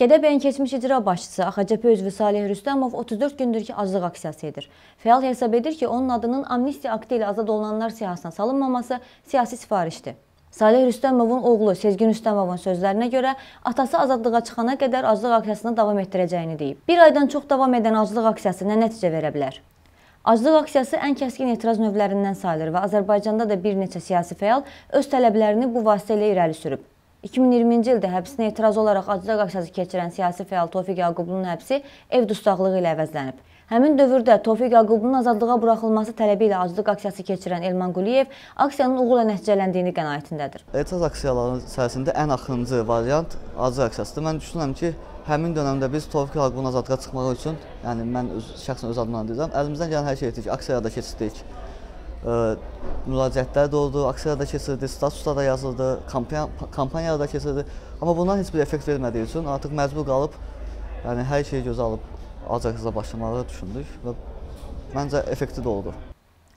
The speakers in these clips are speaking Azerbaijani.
Gədəbəyin keçmiş icra başçısı AXCP üzvü Salih Rüstəmov 34 gündür ki, aclıq aksiyası edir. Fəal hesab edir ki, onun adının amnistiya aktı ilə azad olunanlar siyahısına salınmaması siyasi sifarişdir. Salih Rüstəmovun oğlu Sezgin Rüstəmovun sözlərinə görə atası azadlığa çıxana qədər aclıq aksiyasını davam etdirəcəyini deyib. Bir aydan çox davam edən aclıq aksiyası nə nəticə verə bilər? Aclıq aksiyası ən kəskin etiraz növlərindən sayılır və Azərbaycanda da bir neçə siyasi fəal öz tələblərini bu vasitə ilə irəli sürüb. 2020-ci ildə həbsinə etiraz olaraq acılıq aksiyası keçirən siyasi fəal Tofiq Yaqubunun həbsi ev dustaqlığı ilə əvəzlənib. Həmin dövrdə Tofiq Yaqubunun azadlığa buraxılması tələbi ilə acılıq aksiyası keçirən Elman Quliyev aksiyanın uğurla nəticələndiyini qənaətindədir. Etiraz aksiyalarının sərəsində ən axırıncı variant acılıq aksiyasıdır. Mən düşünürəm ki, həmin dövrdə biz Tofiq Yaqubun azadlığa çıxmağı üçün, yəni mən öz, şəxsən öz adımdan deyirəm, əlimizdən gələn hər şey etdik, aksiyada keçirdik müraciətlər də oldu, aksiyada keçirdi, statusda da yazıldı, kampaniya, kampaniyada da keçirdi. Amma bundan heç bir effekt vermədiyi üçün artıq məcbur qalıb, yəni hər şeyi gözə alıb Acarxıza başlamağı düşündük və məncə effekti də oldu.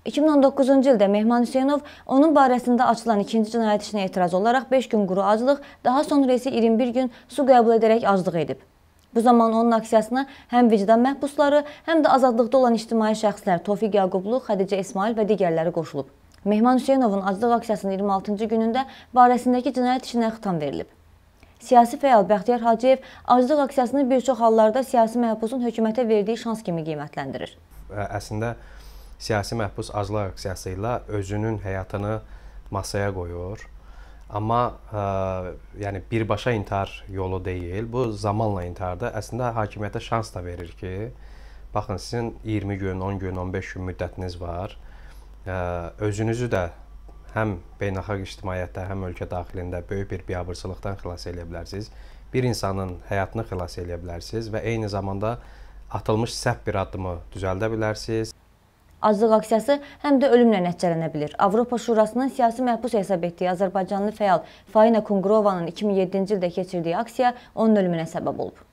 2019-cu ildə Mehman Hüseynov onun barəsində açılan ikinci cinayət işinə etiraz olaraq 5 gün quru aclıq, daha sonra isə 21 gün su qəbul edərək aclıq edib. Bu zaman onun aksiyasına həm vicdan məhbusları, həm də azadlıqda olan ictimai şəxslər Tofiq Yaqublu, Xədicə İsmail və digərləri qoşulub. Mehman Hüseynovun aclıq aksiyasının 26-cı günündə barəsindəki cinayət işinə xitam verilib. Siyasi fəal Bəxtiyar Hacıyev aclıq aksiyasını bir çox hallarda siyasi məhbusun hökumətə verdiyi şans kimi qiymətləndirir. Əslində siyasi məhbus aclıq aksiyası ilə özünün həyatını masaya qoyur Amma ə, e, yəni birbaşa intihar yolu deyil. Bu zamanla intiharda əslində hakimiyyətə şans da verir ki, baxın sizin 20 gün, 10 gün, 15 gün müddətiniz var. Ə, e, özünüzü də həm beynəlxalq ictimaiyyətdə, həm ölkə daxilində böyük bir biabırçılıqdan xilas eləyə bilərsiniz. Bir insanın həyatını xilas eləyə bilərsiniz və eyni zamanda atılmış səhv bir addımı düzəldə bilərsiniz. Azlıq aksiyası həm də ölümlə nəticələnə bilər. Avropa Şurasının siyasi məhbus hesab etdiyi Azərbaycanlı fəal Faina Kunqurovanın 2007-ci ildə keçirdiyi aksiya onun ölümünə səbəb olub.